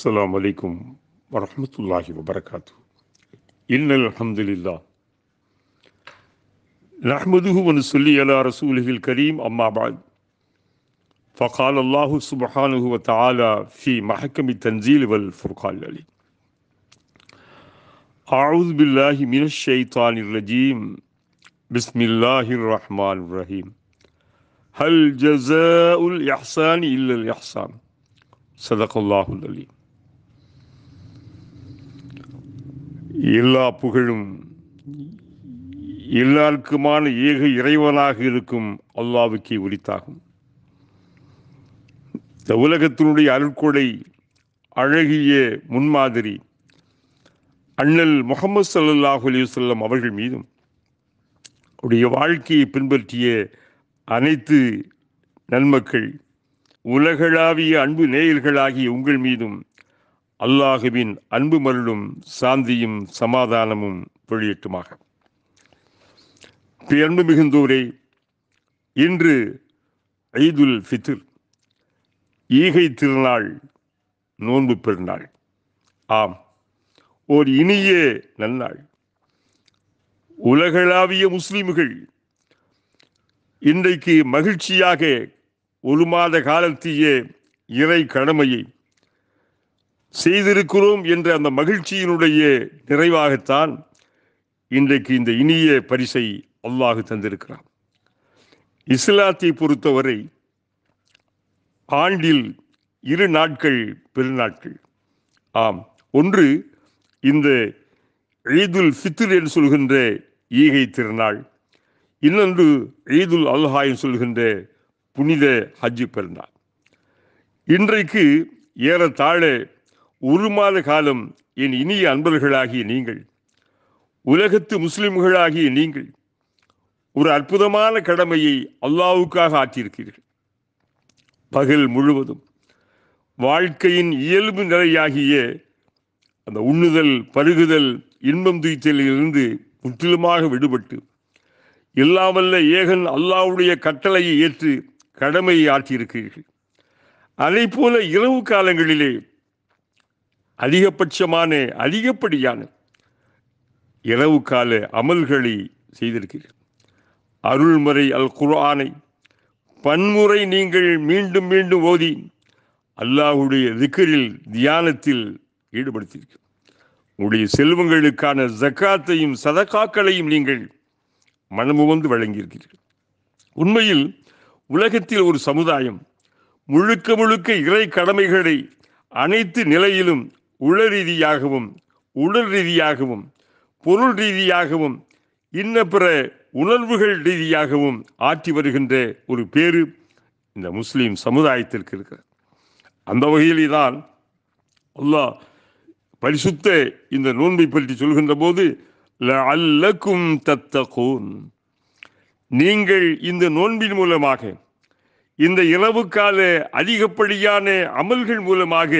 السلام عليكم ورحمة الله وبركاته إن الحمد لله نحمده ونصلي على رسوله الكريم أما بعد فقال الله سبحانه وتعالى في محكم التنزيل والفرقان العلي أعوذ بالله من الشيطان الرجيم بسم الله الرحمن الرحيم هل جزاء الإحسان إلا الإحسان صدق الله العليم எல்லா புகழும் எல்லாருக்குமான ஏக இறைவனாக இருக்கும் அல்லாவுக்கே உரித்தாகும் இந்த உலகத்தினுடைய அருட்கொடை அழகிய முன்மாதிரி அண்ணல் முகமது சல்லாஹ் அலிவசல்லம் அவர்கள் மீதும் அவருடைய வாழ்க்கையை பின்பற்றிய அனைத்து நன்மக்கள் உலகளாவிய அன்பு நேயர்களாகிய உங்கள் மீதும் அல்லாஹுவின் அன்பு மருளும் சாந்தியும் சமாதானமும் வெளியேற்றுமாக பேர்ந்து மிகுந்தோரே இன்று ஐதுல் ஃபித்ர் ஈகை திருநாள் நோன்பு பெருநாள் ஆம் ஓர் இனிய நன்னாள் உலகளாவிய முஸ்லிம்கள் இன்றைக்கு மகிழ்ச்சியாக ஒரு மாத காலத்தியே இறை கடமையை செய்திருக்கிறோம் என்ற அந்த மகிழ்ச்சியினுடைய நிறைவாகத்தான் இன்றைக்கு இந்த இனிய பரிசை அல்லாஹு தந்திருக்கிறான் இஸ்லாத்தை பொறுத்தவரை ஆண்டில் இரு நாட்கள் பெருநாட்கள் ஆம் ஒன்று இந்த ஈதுல் ஃபித்ர் என்று சொல்கின்ற ஈகை திருநாள் இன்னொன்று ஈதுல் அல்ஹா என்று சொல்கின்ற புனித ஹஜ்ஜி பெருநாள் இன்றைக்கு ஏறத்தாழ ஒரு மாத காலம் என் இனிய அன்பர்களாகிய நீங்கள் உலகத்து முஸ்லிம்களாகிய நீங்கள் ஒரு அற்புதமான கடமையை அல்லாவுக்காக ஆற்றியிருக்கிறீர்கள் பகல் முழுவதும் வாழ்க்கையின் இயல்பு நிலையாகிய அந்த உண்ணுதல் பருகுதல் இன்பம் துய்த்தலிலிருந்து முற்றிலுமாக விடுபட்டு இல்லாமல்ல ஏகன் அல்லாவுடைய கட்டளையை ஏற்று கடமையை ஆற்றியிருக்கிறீர்கள் அதே போல இரவு காலங்களிலே அதிகபட்சமான அதிகப்படியான இரவு கால அமல்களை செய்திருக்கிறீர்கள் அருள்முறை அல் குர்ஆனை பன்முறை நீங்கள் மீண்டும் மீண்டும் ஓதி அல்லாஹுடைய திக்கரில் தியானத்தில் ஈடுபடுத்தியிருக்க உங்களுடைய செல்வங்களுக்கான ஜக்காத்தையும் சதக்காக்களையும் நீங்கள் மனமுவந்து வழங்கியிருக்கிறீர்கள் உண்மையில் உலகத்தில் ஒரு சமுதாயம் முழுக்க முழுக்க இறை கடமைகளை அனைத்து நிலையிலும் உள ரீதியாகவும் உடல் ரீதியாகவும் பொருள் ரீதியாகவும் இன்ன பிற உணர்வுகள் ரீதியாகவும் ஆற்றி வருகின்ற ஒரு பேரு இந்த முஸ்லீம் சமுதாயத்திற்கு இருக்கிறார் அந்த வகையிலே தான் அல்லாஹ் பரிசுத்த இந்த நோன்பை பற்றி சொல்கின்ற போது அல்லக்கும் தத்தகோன் நீங்கள் இந்த நோன்பின் மூலமாக இந்த இரவுக்கால அதிகப்படியான அமல்கள் மூலமாக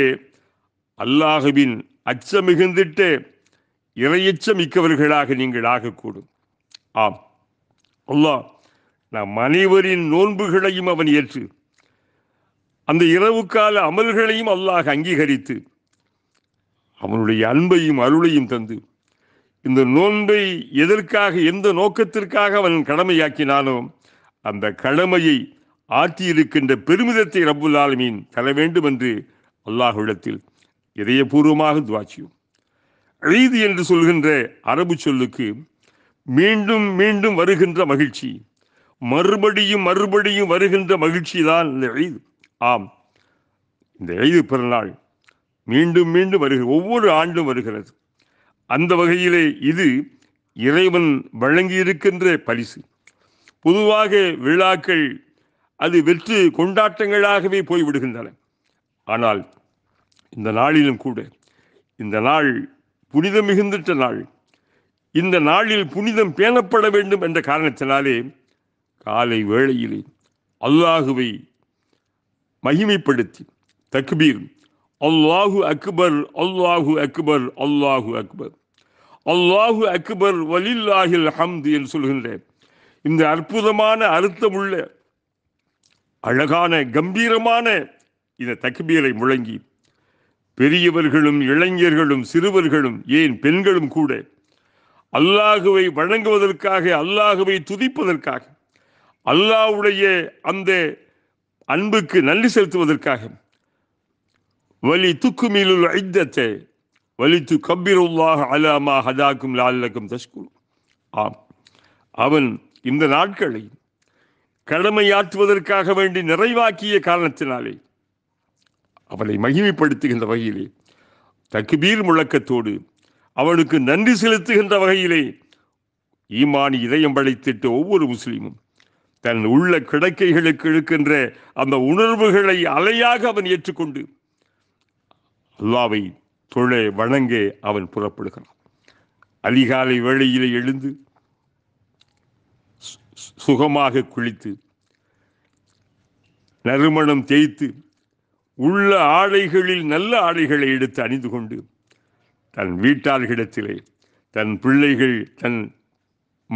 அல்லாஹுவின் அச்சம் மிகுந்திட்டு இறையச்சம் மிக்கவர்களாக நீங்கள் ஆகக்கூடும் ஆம் அல்லாஹ் நம் அனைவரின் நோன்புகளையும் அவன் ஏற்று அந்த இரவு கால அமல்களையும் அல்லாஹ் அங்கீகரித்து அவனுடைய அன்பையும் அருளையும் தந்து இந்த நோன்பை எதற்காக எந்த நோக்கத்திற்காக அவன் கடமையாக்கினானோ அந்த கடமையை ஆற்றியிருக்கின்ற பெருமிதத்தை ரபுல் தர வேண்டும் என்று அல்லாஹுடத்தில் இதயபூர்வமாக துவாச்சியும் செய்யும் என்று சொல்கின்ற அரபு சொல்லுக்கு மீண்டும் மீண்டும் வருகின்ற மகிழ்ச்சி மறுபடியும் மறுபடியும் வருகின்ற மகிழ்ச்சி தான் இந்த எய்து ஆம் இந்த எய்து பிறநாள் மீண்டும் மீண்டும் வருகிற ஒவ்வொரு ஆண்டும் வருகிறது அந்த வகையிலே இது இறைவன் வழங்கியிருக்கின்ற பரிசு பொதுவாக விழாக்கள் அது வெற்று கொண்டாட்டங்களாகவே போய்விடுகின்றன ஆனால் இந்த நாளிலும் கூட இந்த நாள் புனிதம் மிகுந்திட்ட நாள் இந்த நாளில் புனிதம் பேணப்பட வேண்டும் என்ற காரணத்தினாலே காலை வேளையிலே அல்லாஹுவை மகிமைப்படுத்தி தக்பீர் அல்லாஹு அக்பர் அல்லாஹு அக்பர் அல்லாஹு அக்பர் அல்லாஹு அக்பர் வலில்லாஹில் ஹம்து என்று சொல்கின்ற இந்த அற்புதமான அர்த்தமுள்ள அழகான கம்பீரமான இந்த தக்பீரை முழங்கி பெரியவர்களும் இளைஞர்களும் சிறுவர்களும் ஏன் பெண்களும் கூட அல்லாஹுவை வழங்குவதற்காக அல்லாஹுவை துதிப்பதற்காக அல்லாஹுடைய அந்த அன்புக்கு நன்றி செலுத்துவதற்காக வலி துக்குமிலுள் ஐத்தத்தை வலித்து கபிருல்லாக அலாமா ஹதாக்கும் லாலக்கும் தஸ்கூல் ஆம் அவன் இந்த நாட்களை கடமையாற்றுவதற்காக வேண்டி நிறைவாக்கிய காரணத்தினாலே அவனை மகிமைப்படுத்துகின்ற வகையிலே தக்குபீர் முழக்கத்தோடு அவனுக்கு நன்றி செலுத்துகின்ற வகையிலே ஈமானி இதயம் வளைத்திட்ட ஒவ்வொரு முஸ்லீமும் தன் உள்ள கிடக்கைகளுக்கு இழுக்கின்ற அந்த உணர்வுகளை அலையாக அவன் ஏற்றுக்கொண்டு அல்லாவை தொழ வணங்க அவன் புறப்படுகிறான் அதிகாலை வேளையிலே எழுந்து சுகமாக குளித்து நறுமணம் தேய்த்து உள்ள ஆடைகளில் நல்ல ஆடைகளை எடுத்து அணிந்து கொண்டு தன் வீட்டார்களிடத்திலே தன் பிள்ளைகள் தன்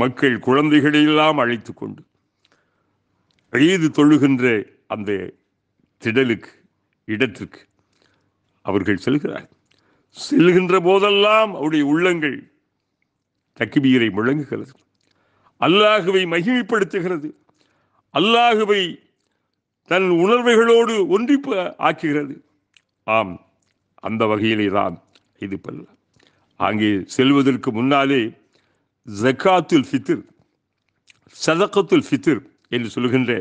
மக்கள் குழந்தைகளையெல்லாம் அழைத்து கொண்டு ஈது தொழுகின்ற அந்த திடலுக்கு இடத்திற்கு அவர்கள் செல்கிறார் செல்கின்ற போதெல்லாம் அவருடைய உள்ளங்கள் தக்கிபீரை முழங்குகிறது அல்லாஹுவை மகிழ்ப்படுத்துகிறது அல்லாஹுவை தன் உணர்வுகளோடு ஒன்றிப்பு ஆக்குகிறது ஆம் அந்த வகையிலே தான் இது பல்ல அங்கே செல்வதற்கு முன்னாலே ஜக்காத்துல் ஃபித்திர் சதக்கத்துல் ஃபித்திர் என்று சொல்கின்ற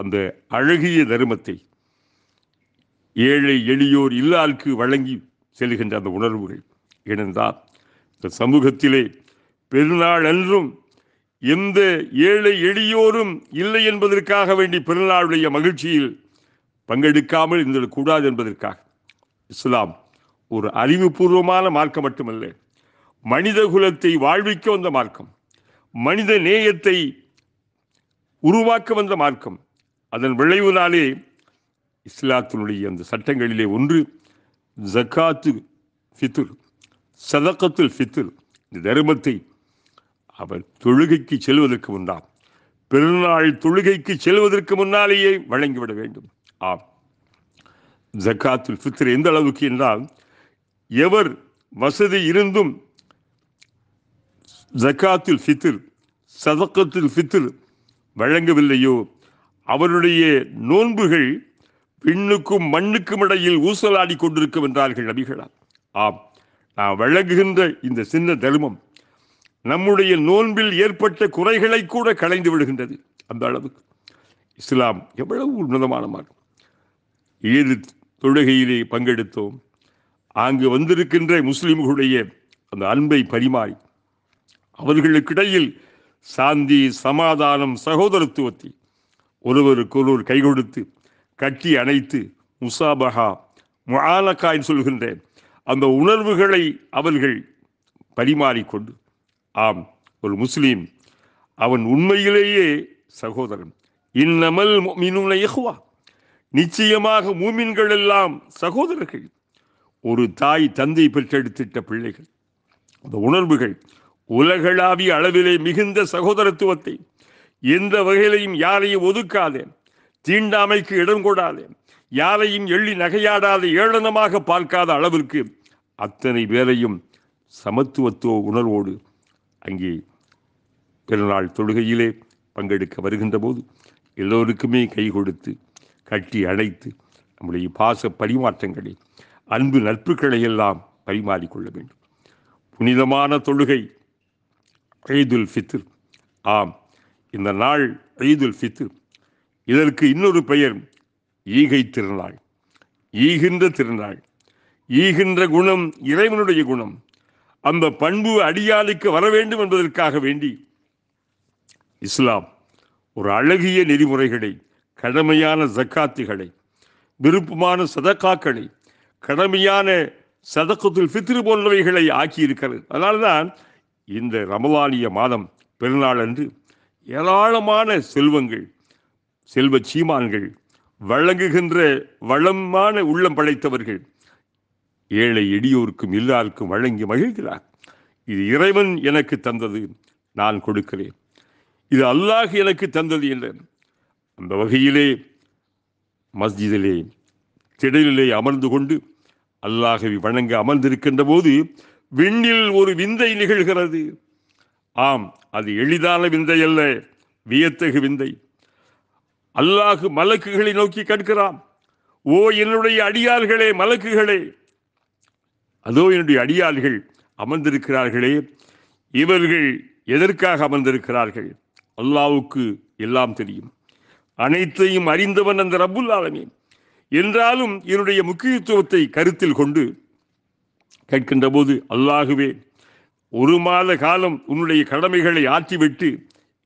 அந்த அழகிய தர்மத்தை ஏழை எளியோர் இல்லாருக்கு வழங்கி செல்கின்ற அந்த உணர்வுகள் ஏனென்றால் இந்த சமூகத்திலே பெருநாள் அன்றும் எந்த ஏழை எளியோரும் இல்லை என்பதற்காக வேண்டி பிறநாளுடைய மகிழ்ச்சியில் பங்கெடுக்காமல் கூடாது என்பதற்காக இஸ்லாம் ஒரு அறிவுபூர்வமான மார்க்கம் மட்டுமல்ல மனித குலத்தை வாழ்விக்க வந்த மார்க்கம் மனித நேயத்தை உருவாக்க வந்த மார்க்கம் அதன் விளைவுனாலே இஸ்லாத்தினுடைய அந்த சட்டங்களிலே ஒன்று ஜக்காத்து ஃபித்துர் சதக்கத்துல் ஃபித்துர் இந்த தர்மத்தை அவர் தொழுகைக்கு செல்வதற்கு முன்னால் பெருநாள் தொழுகைக்கு செல்வதற்கு முன்னாலேயே வழங்கிவிட வேண்டும் ஆம் ஜக்காத்துல் ஃபித்ர் எந்த அளவுக்கு என்றால் எவர் வசதி இருந்தும் ஜக்காத்துல் ஃபித்ர் சதக்கத்துல் ஃபித்ர் வழங்கவில்லையோ அவருடைய நோன்புகள் பின்னுக்கும் மண்ணுக்கும் இடையில் ஊசலாடி கொண்டிருக்கும் என்றார்கள் நபிகளார் ஆம் நான் வழங்குகின்ற இந்த சின்ன தர்மம் நம்முடைய நோன்பில் ஏற்பட்ட குறைகளை கூட களைந்து விடுகின்றது அந்த அளவுக்கு இஸ்லாம் எவ்வளவு உன்னதமான மார்க்கம் ஏது தொழுகையிலே பங்கெடுத்தோம் அங்கு வந்திருக்கின்ற முஸ்லிம்களுடைய அந்த அன்பை பரிமாறி அவர்களுக்கிடையில் சாந்தி சமாதானம் சகோதரத்துவத்தை ஒருவருக்கொருவர் கை கொடுத்து கட்டி அணைத்து முசாபஹா முஆலக்காயின் சொல்கின்ற அந்த உணர்வுகளை அவர்கள் பரிமாறிக்கொண்டு ஆம் ஒரு முஸ்லீம் அவன் உண்மையிலேயே சகோதரன் இன்னமல் மினுலயகுவா நிச்சயமாக மூமின்கள் எல்லாம் சகோதரர்கள் ஒரு தாய் தந்தை பெற்றெடுத்திட்ட பிள்ளைகள் அந்த உணர்வுகள் உலகளாவிய அளவிலே மிகுந்த சகோதரத்துவத்தை எந்த வகையிலையும் யாரையும் ஒதுக்காதே தீண்டாமைக்கு இடம் கொடாதே யாரையும் எள்ளி நகையாடாத ஏளனமாக பார்க்காத அளவிற்கு அத்தனை பேரையும் சமத்துவத்துவ உணர்வோடு அங்கே பிறநாள் தொழுகையிலே பங்கெடுக்க வருகின்ற போது எல்லோருக்குமே கை கொடுத்து கட்டி அணைத்து நம்முடைய பாச பரிமாற்றங்களை அன்பு நட்புகளை எல்லாம் பரிமாறிக்கொள்ள வேண்டும் புனிதமான தொழுகை ஐதுல் ஃபித்ர் ஆம் இந்த நாள் ஐதுல் ஃபித்ர் இதற்கு இன்னொரு பெயர் ஈகை திருநாள் ஈகின்ற திருநாள் ஈகின்ற குணம் இறைவனுடைய குணம் அந்த பண்பு அடியாளுக்கு வர வேண்டும் என்பதற்காக வேண்டி இஸ்லாம் ஒரு அழகிய நெறிமுறைகளை கடமையான ஜக்காத்துகளை விருப்பமான சதக்காக்களை கடமையான சதக்கத்தில் ஃபித்ரு போன்றவைகளை ஆக்கியிருக்கிறது அதனால்தான் இந்த ரமலானிய மாதம் பெருநாள் அன்று ஏராளமான செல்வங்கள் செல்வ சீமான்கள் வழங்குகின்ற வளமான உள்ளம் படைத்தவர்கள் ஏழை எளியோருக்கும் எல்லாருக்கும் வழங்கி மகிழ்கிறார் இது இறைவன் எனக்கு தந்தது நான் கொடுக்கிறேன் இது அல்லாஹ் எனக்கு தந்தது இல்லை அந்த வகையிலே மஸ்ஜிதிலே திடலிலே அமர்ந்து கொண்டு அல்லாஹவி வணங்க அமர்ந்திருக்கின்ற போது விண்ணில் ஒரு விந்தை நிகழ்கிறது ஆம் அது எளிதான விந்தை அல்ல வியத்தகு விந்தை அல்லாஹு மலக்குகளை நோக்கி கற்கிறான் ஓ என்னுடைய அடியார்களே மலக்குகளே அதோ என்னுடைய அடியாள்கள் அமர்ந்திருக்கிறார்களே இவர்கள் எதற்காக அமர்ந்திருக்கிறார்கள் அல்லாவுக்கு எல்லாம் தெரியும் அனைத்தையும் அறிந்தவன் அந்த ரபுல் ஆலமே என்றாலும் என்னுடைய முக்கியத்துவத்தை கருத்தில் கொண்டு கேட்கின்ற போது அல்லாகுவே ஒரு மாத காலம் உன்னுடைய கடமைகளை ஆற்றிவிட்டு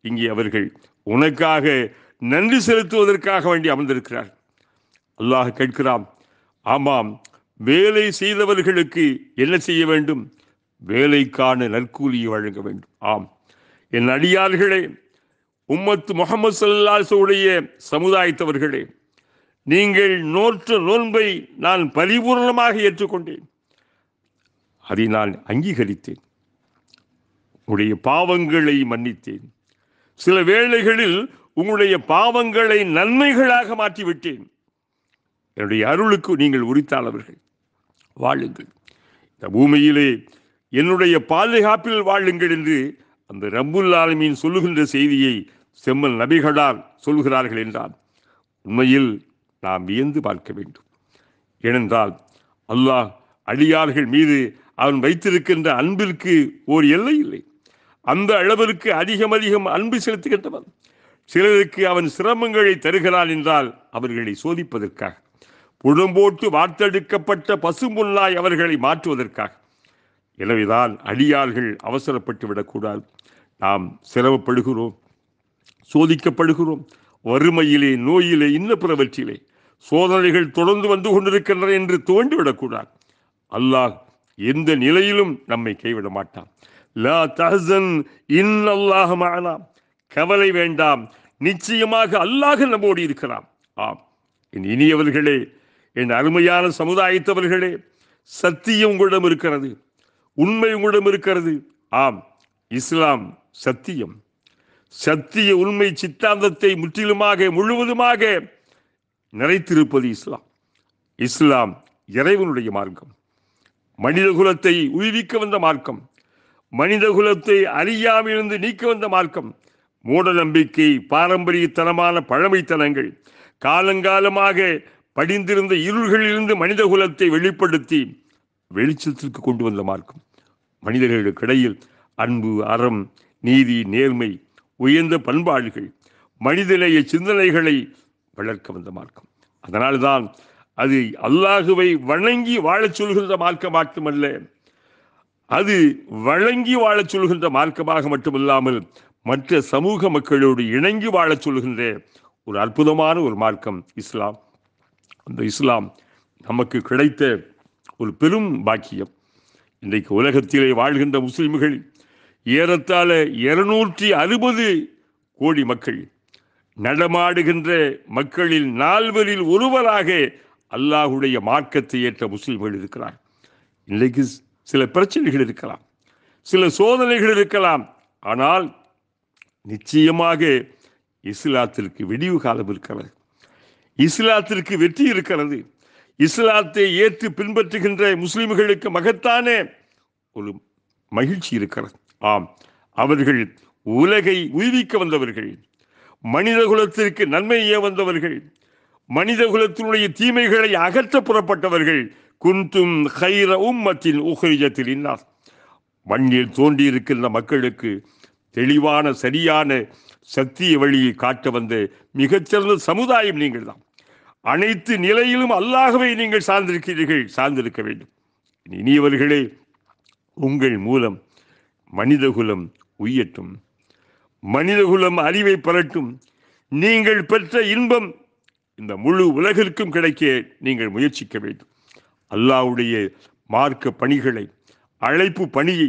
இங்கே அவர்கள் உனக்காக நன்றி செலுத்துவதற்காக வேண்டி அமர்ந்திருக்கிறார் அல்லாஹ் கேட்கிறான் ஆமாம் வேலை செய்தவர்களுக்கு என்ன செய்ய வேண்டும் வேலைக்கான நற்கூலியை வழங்க வேண்டும் ஆம் என் அடியார்களே உம்மத்து முகமது சல்லாசோடைய சமுதாயத்தவர்களே நீங்கள் நோற்ற நோன்பை நான் பரிபூர்ணமாக ஏற்றுக்கொண்டேன் அதை நான் அங்கீகரித்தேன் உங்களுடைய பாவங்களை மன்னித்தேன் சில வேளைகளில் உங்களுடைய பாவங்களை நன்மைகளாக மாற்றிவிட்டேன் என்னுடைய அருளுக்கு நீங்கள் உரித்தாளவர்கள் வாழுங்கள் இந்த பூமியிலே என்னுடைய பாதுகாப்பில் வாழுங்கள் என்று அந்த ரம்புல் ஆலமீன் சொல்லுகின்ற செய்தியை செம்மல் நபிகளால் சொல்கிறார்கள் என்றால் உண்மையில் நாம் வியந்து பார்க்க வேண்டும் ஏனென்றால் அல்லாஹ் அடியார்கள் மீது அவன் வைத்திருக்கின்ற அன்பிற்கு ஓர் எல்லை இல்லை அந்த அளவிற்கு அதிகம் அதிகம் அன்பு செலுத்துகின்றவன் சிலருக்கு அவன் சிரமங்களை தருகிறான் என்றால் அவர்களை சோதிப்பதற்காக புழும்போட்டு வார்த்தெடுக்கப்பட்ட பசுமுல்லாய் அவர்களை மாற்றுவதற்காக எனவேதான் அடியார்கள் அவசரப்பட்டு விடக்கூடாது நாம் சிரமப்படுகிறோம் சோதிக்கப்படுகிறோம் வறுமையிலே நோயிலே இன்ன பிறவற்றிலே சோதனைகள் தொடர்ந்து வந்து கொண்டிருக்கின்றன என்று தோன்றிவிடக்கூடாது அல்லாஹ் எந்த நிலையிலும் நம்மை கைவிட மாட்டான் லா தஹன் கவலை வேண்டாம் நிச்சயமாக அல்லாஹ் நம்மோடு இருக்கிறான் ஆம் இனியவர்களே என் அருமையான சமுதாயத்தவர்களே சத்தியம் உங்களிடம் இருக்கிறது உண்மை உங்களிடம் இருக்கிறது ஆம் இஸ்லாம் சத்தியம் சத்திய உண்மை சித்தாந்தத்தை முற்றிலுமாக முழுவதுமாக நிறைத்திருப்பது இஸ்லாம் இஸ்லாம் இறைவனுடைய மார்க்கம் மனிதகுலத்தை உயிரிக்க வந்த மார்க்கம் மனிதகுலத்தை அறியாமிருந்து நீக்க வந்த மார்க்கம் மூட நம்பிக்கை பாரம்பரியத்தனமான பழமைத்தனங்கள் காலங்காலமாக படிந்திருந்த இருள்களிலிருந்து மனித குலத்தை வெளிப்படுத்தி வெளிச்சத்திற்கு கொண்டு வந்த மார்க்கம் மனிதர்களுக்கு இடையில் அன்பு அறம் நீதி நேர்மை உயர்ந்த பண்பாடுகள் மனிதநேய சிந்தனைகளை வளர்க்க வந்த மார்க்கம் அதனால்தான் அது அல்லாஹுவை வணங்கி வாழச் சொல்கின்ற மார்க்கம் மட்டுமல்ல அது வழங்கி வாழச் சொல்கின்ற மார்க்கமாக மட்டுமில்லாமல் மற்ற சமூக மக்களோடு இணங்கி வாழச் சொல்கின்ற ஒரு அற்புதமான ஒரு மார்க்கம் இஸ்லாம் அந்த இஸ்லாம் நமக்கு கிடைத்த ஒரு பெரும் பாக்கியம் இன்றைக்கு உலகத்திலே வாழ்கின்ற முஸ்லீம்கள் ஏறத்தாழ இருநூற்றி அறுபது கோடி மக்கள் நடமாடுகின்ற மக்களில் நால்வரில் ஒருவராக அல்லாஹுடைய மார்க்கத்தை ஏற்ற முஸ்லீம்கள் இருக்கிறார் இன்றைக்கு சில பிரச்சனைகள் இருக்கலாம் சில சோதனைகள் இருக்கலாம் ஆனால் நிச்சயமாக இஸ்லாத்திற்கு விடிவு காலம் இருக்கிறது இஸ்லாத்திற்கு வெற்றி இருக்கிறது இஸ்லாத்தை ஏற்று பின்பற்றுகின்ற முஸ்லிம்களுக்கு மகத்தான ஒரு மகிழ்ச்சி இருக்கிறது ஆம் அவர்கள் உலகை உய்விக்க வந்தவர்கள் மனித குலத்திற்கு நன்மைய வந்தவர்கள் மனித குலத்தினுடைய தீமைகளை அகற்ற புறப்பட்டவர்கள் குன்தும் ஹைர உம்மத்தின் உஹரிஜத்தில் இன்னார் மண்ணில் தோண்டியிருக்கின்ற மக்களுக்கு தெளிவான சரியான சத்திய வழியை காட்ட வந்த மிகச்சிறந்த சமுதாயம் நீங்கள் தான் அனைத்து நிலையிலும் அல்லாகவே நீங்கள் சார்ந்திருக்கிறீர்கள் சார்ந்திருக்க வேண்டும் இனியவர்களே உங்கள் மூலம் மனிதகுலம் உயட்டும் மனிதகுலம் அறிவை பரட்டும் நீங்கள் பெற்ற இன்பம் இந்த முழு உலகிற்கும் கிடைக்க நீங்கள் முயற்சிக்க வேண்டும் அல்லாவுடைய மார்க்க பணிகளை அழைப்பு பணியை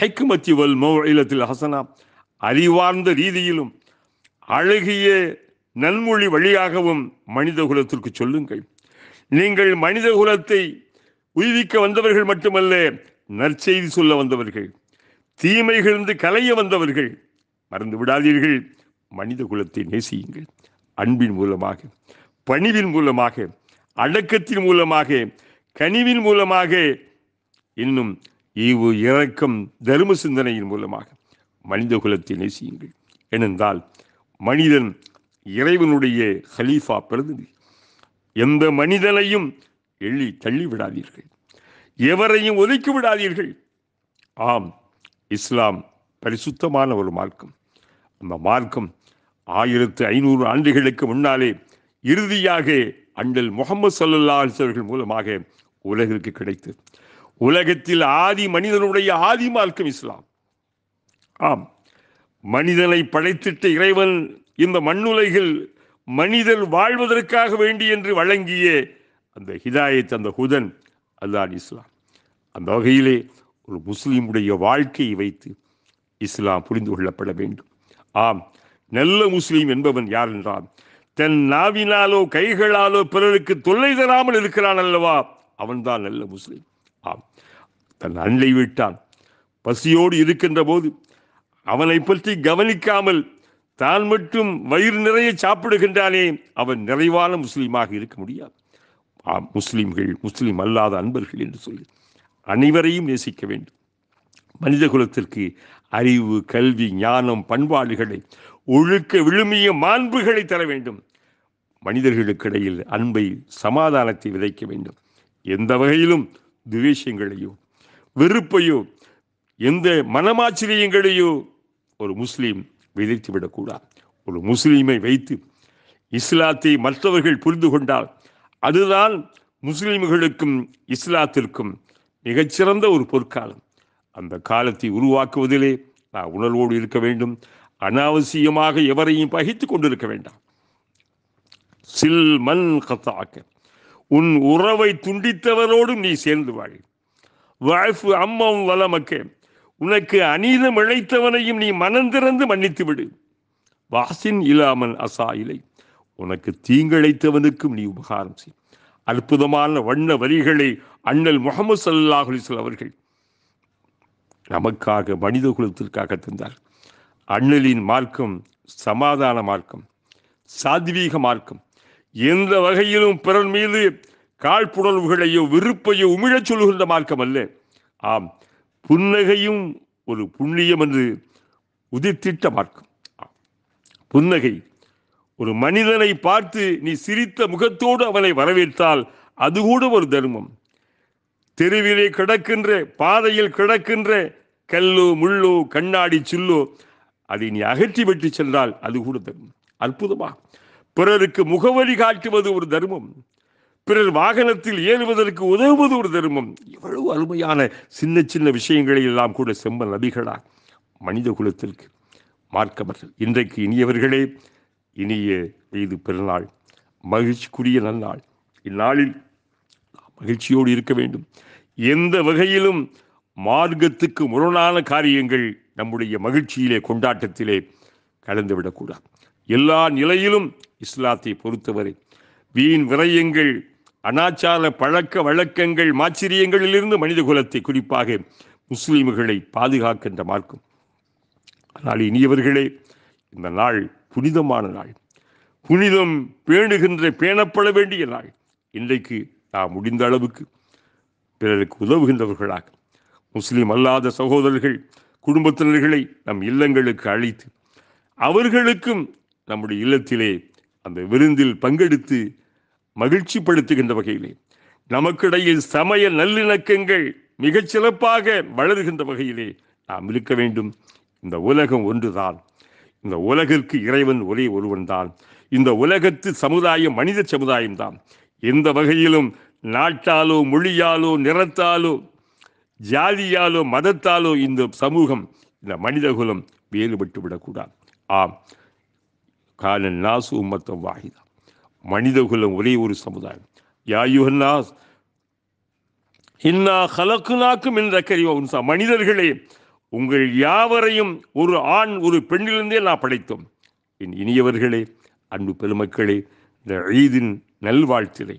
ஹெக்குமத்தி வல் மோ இல்லத்தில் ஹசனா அறிவார்ந்த ரீதியிலும் அழகிய நன்மொழி வழியாகவும் மனித குலத்திற்கு சொல்லுங்கள் நீங்கள் மனித குலத்தை உயிரிக்க வந்தவர்கள் மட்டுமல்ல நற்செய்தி சொல்ல வந்தவர்கள் தீமைகளிருந்து கலைய வந்தவர்கள் மறந்து விடாதீர்கள் மனித குலத்தை நேசியுங்கள் அன்பின் மூலமாக பணிவின் மூலமாக அடக்கத்தின் மூலமாக கனிவின் மூலமாக இன்னும் இவு இறக்கம் தர்ம சிந்தனையின் மூலமாக மனித குலத்தை நேசியுங்கள் ஏனென்றால் மனிதன் இறைவனுடைய ஹலீஃபா பிரதிநிதி எந்த மனிதனையும் எள்ளி தள்ளி விடாதீர்கள் எவரையும் ஒதுக்கி விடாதீர்கள் ஆம் இஸ்லாம் பரிசுத்தமான ஒரு மார்க்கம் அந்த மார்க்கம் ஆயிரத்து ஐநூறு ஆண்டுகளுக்கு முன்னாலே இறுதியாக அண்டல் முகமது சல்லல்லா அவர்கள் மூலமாக உலகிற்கு கிடைத்தது உலகத்தில் ஆதி மனிதனுடைய ஆதி மார்க்கம் இஸ்லாம் ஆம் மனிதனை படைத்திட்ட இறைவன் இந்த மண்ணுலைகள் மனிதன் வாழ்வதற்காக வேண்டி என்று வழங்கிய அந்த ஹிதாயத் அந்த ஹுதன் அல்லான் இஸ்லாம் அந்த வகையிலே ஒரு முஸ்லீமுடைய வாழ்க்கையை வைத்து இஸ்லாம் புரிந்து கொள்ளப்பட வேண்டும் ஆம் நல்ல முஸ்லீம் என்பவன் யார் என்றால் தன் நாவினாலோ கைகளாலோ பிறருக்கு தொல்லை தராமல் இருக்கிறான் அல்லவா அவன்தான் நல்ல முஸ்லீம் ஆம் தன் அண்டை விட்டான் பசியோடு இருக்கின்ற போது அவனை பற்றி கவனிக்காமல் தான் மட்டும் வயிறு நிறைய சாப்பிடுகின்றானே அவன் நிறைவான முஸ்லீமாக இருக்க முடியாது முஸ்லீம்கள் முஸ்லீம் அல்லாத அன்பர்கள் என்று சொல்லி அனைவரையும் நேசிக்க வேண்டும் மனித குலத்திற்கு அறிவு கல்வி ஞானம் பண்பாடுகளை ஒழுக்க விழுமிய மாண்புகளை தர வேண்டும் மனிதர்களுக்கிடையில் அன்பை சமாதானத்தை விதைக்க வேண்டும் எந்த வகையிலும் துவேஷங்களையோ வெறுப்பையோ எந்த மனமாச்சரியங்களையோ ஒரு முஸ்லீம் விதைத்து விடக்கூடாது ஒரு முஸ்லீமை வைத்து இஸ்லாத்தை மற்றவர்கள் புரிந்து கொண்டால் அதுதான் முஸ்லீம்களுக்கும் இஸ்லாத்திற்கும் மிகச்சிறந்த ஒரு பொற்காலம் அந்த காலத்தை உருவாக்குவதிலே நான் உணர்வோடு இருக்க வேண்டும் அனாவசியமாக எவரையும் பகித்து கொண்டிருக்க வேண்டாம் சில் மண் கத்தாக்க உன் உறவை துண்டித்தவரோடும் நீ சேர்ந்து வாழ் வாய்ப்பு அம்மாவும் வளமக்க உனக்கு அநீதம் இழைத்தவனையும் நீ மனந்திறந்து மன்னித்து விடு வாசின் இல்லாமல் அசா இலை உனக்கு தீங்கிழைத்தவனுக்கும் நீ உபகாரம் செய் அற்புதமான வண்ண வரிகளை அண்ணல் முகமது சல்லாஹுலிசல் அவர்கள் நமக்காக மனித குலத்திற்காக தந்தார் அண்ணலின் மார்க்கம் சமாதான மார்க்கம் சாத்வீக மார்க்கம் எந்த வகையிலும் பிறர் மீது காழ்ப்புணர்வுகளையோ விருப்பையோ உமிழச் சொல்கின்ற மார்க்கம் அல்ல ஆம் புன்னகையும் ஒரு புண்ணியம் என்று உதித்திட்டமாக்கும் புன்னகை ஒரு மனிதனை பார்த்து நீ சிரித்த முகத்தோடு அவனை வரவேற்றால் அது கூட ஒரு தர்மம் தெருவிலே கிடக்கின்ற பாதையில் கிடக்கின்ற கல்லோ முள்ளோ கண்ணாடி சில்லோ அதை நீ அகற்றி அகற்றிவிட்டு சென்றால் அது கூட தர்மம் அற்புதமாக பிறருக்கு முகவரி காட்டுவது ஒரு தர்மம் பிறர் வாகனத்தில் ஏறுவதற்கு உதவுவது ஒரு தர்மம் இவ்வளவு அருமையான சின்ன சின்ன விஷயங்களை எல்லாம் கூட செம்ம நபிகளா மனித குலத்திற்கு மார்க்கவர்கள் இன்றைக்கு இனியவர்களே இனிய இது பெருநாள் மகிழ்ச்சிக்குரிய நன்னாள் இந்நாளில் மகிழ்ச்சியோடு இருக்க வேண்டும் எந்த வகையிலும் மார்க்கத்துக்கு முரணான காரியங்கள் நம்முடைய மகிழ்ச்சியிலே கொண்டாட்டத்திலே கலந்துவிடக்கூடாது எல்லா நிலையிலும் இஸ்லாத்தை பொறுத்தவரை வீண் விரயங்கள் அனாச்சார பழக்க வழக்கங்கள் மாச்சரியங்களிலிருந்து மனித குலத்தை குறிப்பாக முஸ்லீம்களை பாதுகாக்கின்ற மார்க்கம் ஆனால் இனியவர்களே இந்த நாள் புனிதமான நாள் புனிதம் பேணுகின்ற பேணப்பட வேண்டிய நாள் இன்றைக்கு நாம் முடிந்த அளவுக்கு பிறருக்கு உதவுகின்றவர்களாக முஸ்லீம் அல்லாத சகோதரர்கள் குடும்பத்தினர்களை நம் இல்லங்களுக்கு அழைத்து அவர்களுக்கும் நம்முடைய இல்லத்திலே அந்த விருந்தில் பங்கெடுத்து மகிழ்ச்சிப்படுத்துகின்ற வகையிலே நமக்கிடையில் சமய நல்லிணக்கங்கள் மிகச் சிறப்பாக வளர்கின்ற வகையிலே நாம் இருக்க வேண்டும் இந்த உலகம் ஒன்றுதான் இந்த உலகிற்கு இறைவன் ஒரே ஒருவன்தான் இந்த உலகத்து சமுதாயம் மனித சமுதாயம்தான் எந்த வகையிலும் நாட்டாலோ மொழியாலோ நிறத்தாலோ ஜாதியாலோ மதத்தாலோ இந்த சமூகம் இந்த மனிதகுலம் வேறுபட்டு விடக்கூடாது ஆம் காலன் நாசு உம்மத்தம் வாகிதான் மனிதகுலம் ஒரே ஒரு சமுதாயம் யாயுகன்னாஸ் இன்னா கலக்குனாக்கும் என்ற கரிவா மனிதர்களே உங்கள் யாவரையும் ஒரு ஆண் ஒரு பெண்ணிலிருந்தே நான் படைத்தோம் என் இனியவர்களே அன்பு பெருமக்களே இந்த ஈதின் நல்வாழ்த்தினை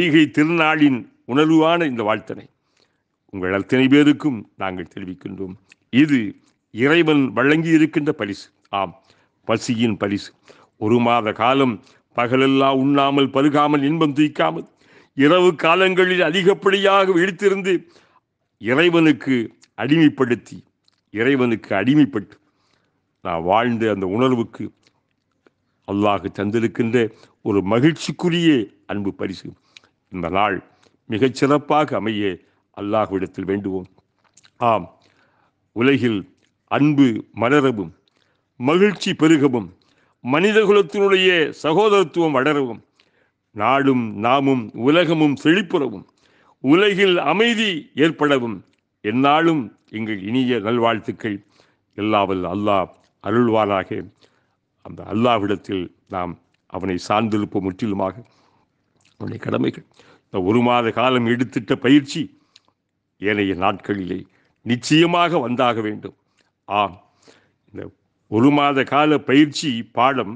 ஈகை திருநாளின் உணர்வான இந்த வாழ்த்தனை உங்கள் அத்தனை பேருக்கும் நாங்கள் தெரிவிக்கின்றோம் இது இறைவன் வழங்கி இருக்கின்ற பரிசு ஆம் பசியின் பரிசு ஒரு மாத காலம் பகலெல்லாம் உண்ணாமல் பருகாமல் இன்பம் தூய்க்காமல் இரவு காலங்களில் அதிகப்படியாக விழித்திருந்து இறைவனுக்கு அடிமைப்படுத்தி இறைவனுக்கு அடிமைப்பட்டு நான் வாழ்ந்த அந்த உணர்வுக்கு அல்லாஹ் தந்திருக்கின்ற ஒரு மகிழ்ச்சிக்குரிய அன்பு பரிசு இந்த நாள் மிகச்சிறப்பாக அமைய அல்லாஹுவிடத்தில் வேண்டுவோம் ஆம் உலகில் அன்பு மலரவும் மகிழ்ச்சி பெருகவும் மனிதகுலத்தினுடைய சகோதரத்துவம் வளரவும் நாடும் நாமும் உலகமும் செழிப்புறவும் உலகில் அமைதி ஏற்படவும் எந்நாளும் எங்கள் இனிய நல்வாழ்த்துக்கள் எல்லாவல் அல்லாஹ் அருள்வானாக அந்த அல்லாஹ்விடத்தில் நாம் அவனை சார்ந்திருப்ப முற்றிலுமாக அவனுடைய கடமைகள் இந்த ஒரு மாத காலம் எடுத்துட்ட பயிற்சி ஏனைய நாட்களிலே நிச்சயமாக வந்தாக வேண்டும் ஆம் இந்த ஒரு மாத கால பயிற்சி பாடம்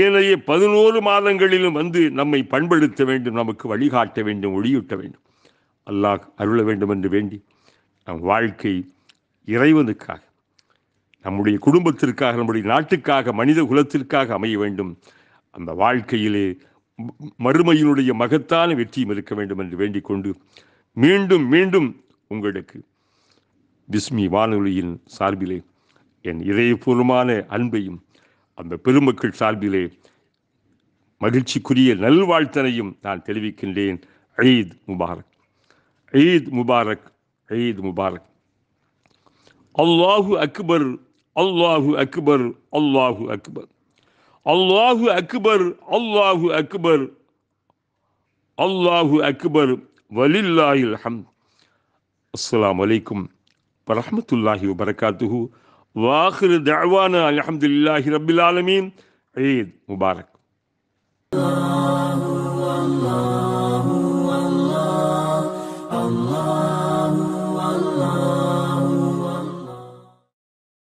ஏனைய பதினோரு மாதங்களிலும் வந்து நம்மை பண்படுத்த வேண்டும் நமக்கு வழிகாட்ட வேண்டும் ஒளியூட்ட வேண்டும் அல்லாஹ் அருள வேண்டும் என்று வேண்டி நம் வாழ்க்கை இறைவனுக்காக நம்முடைய குடும்பத்திற்காக நம்முடைய நாட்டுக்காக மனித குலத்திற்காக அமைய வேண்டும் அந்த வாழ்க்கையிலே மறுமையினுடைய மகத்தான வெற்றியும் இருக்க வேண்டும் என்று வேண்டிக் கொண்டு மீண்டும் மீண்டும் உங்களுக்கு பிஸ்மி வானொலியின் சார்பிலே என் இதயபூர்வமான அன்பையும் அந்த பெருமக்கள் சார்பிலே மகிழ்ச்சிக்குரிய நல்வாழ்த்தனையும் நான் தெரிவிக்கின்றேன் ஐத் முபாரக் ஐத் முபாரக் ஐத் முபாரக் அல்லாஹு அக்பர் அல்லாஹு அக்பர் அல்லாஹு அக்பர் அல்லாஹு அக்பர் அல்லாஹு அக்பர் அல்லாஹு அக்பர் வலில்லாஹில் ஹம் அஸ்லாம் வலைக்கும் வரமத்துல்லாஹி வரகாத்துஹூ واخر دعوانا الحمد لله رب العالمين عيد مبارك